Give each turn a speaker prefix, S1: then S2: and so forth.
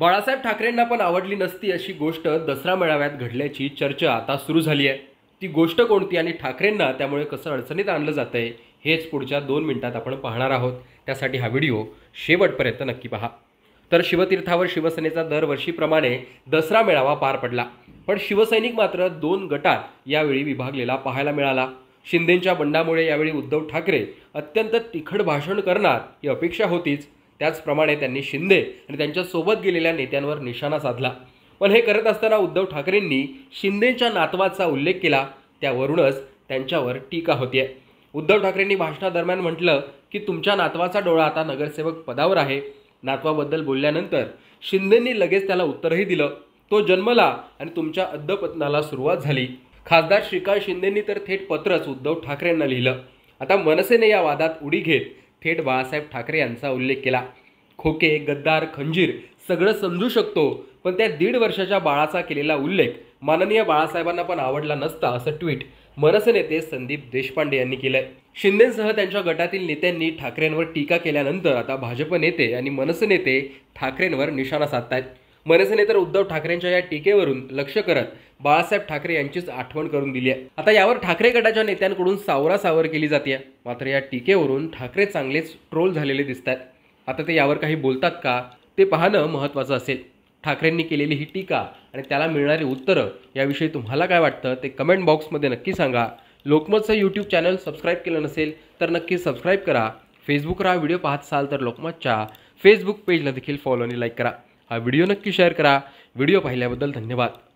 S1: बाळासाहेब ठाकरेंना पण आवडली नसती अशी गोष्ट दसरा मेळाव्यात घडल्याची चर्चा आता सुरू झाली आहे ती गोष्ट कोणती आणि ठाकरेंना त्यामुळे कसं अडचणीत आणलं जातं आहे हेच पुढच्या दोन मिनिटात आपण पाहणार आहोत त्यासाठी हा व्हिडिओ शेवटपर्यंत नक्की पहा तर शिवतीर्थावर शिवसेनेचा दरवर्षीप्रमाणे दसरा मेळावा पार पडला पण शिवसैनिक मात्र दोन गटात यावेळी विभागलेला पाहायला मिळाला शिंदेंच्या बंडामुळे यावेळी उद्धव ठाकरे अत्यंत तिखट भाषण करणार ही अपेक्षा होतीच त्याचप्रमाणे त्यांनी शिंदे आणि त्यांच्यासोबत गेलेल्या नेत्यांवर निशाणा साधला पण हे करत असताना उद्धव ठाकरेंनी शिंदेच्या नातवाचा उल्लेख केला त्यावरूनच त्यांच्यावर टीका होतीये उद्धव ठाकरेंनी भाषणादरम्यान म्हटलं की तुमच्या नातवाचा डोळा आता नगरसेवक पदावर आहे नातवाबद्दल बोलल्यानंतर शिंदेंनी लगेच त्याला उत्तरही दिलं तो जन्मला आणि तुमच्या अद्यपतनाला सुरुवात झाली खासदार श्रीकांत शिंदेंनी तर थेट पत्रच उद्धव ठाकरेंना लिहिलं आता मनसेने या वादात उडी घेत थेट बाळासाहेब ठाकरे यांचा उल्लेख केला खोके गद्दार खंजीर सगळं समजू शकतो पण त्या दीड वर्षाच्या बाळाचा केलेला उल्लेख माननीय बाळासाहेबांना पण आवडला नसता असं ट्विट मनसे नेते संदीप देशपांडे यांनी केलंय शिंदेसह त्यांच्या गटातील नेत्यांनी ठाकरेंवर टीका केल्यानंतर आता भाजप नेते आणि मनसे नेते ठाकरेंवर निशाणा साधतायत मनसेने तर उद्धव ठाकरेंच्या या टीकेवरून लक्ष करत बाळासाहेब ठाकरे यांचीच आठवण करून दिली आहे आता यावर ठाकरे गटाच्या नेत्यांकडून सावरा सावर केली जाते मात्र या टीकेवरून ठाकरे चांगलेच ट्रोल झालेले दिसत आहेत आता ते यावर काही बोलतात का ते पाहणं महत्त्वाचं असेल ठाकरेंनी केलेली ही टीका आणि त्याला मिळणारी उत्तरं याविषयी तुम्हाला काय वाटतं ते कमेंट बॉक्समध्ये नक्की सांगा लोकमतचं यूट्यूब चॅनल सबस्क्राईब केलं नसेल तर नक्की सबस्क्राईब करा फेसबुकवर हा व्हिडिओ पाहत असाल तर लोकमतच्या फेसबुक पेजला देखील फॉलो आणि लाईक करा हा व्हिडिओ
S2: नक्की शेअर करा व्हिडिओ पाहिल्याबद्दल धन्यवाद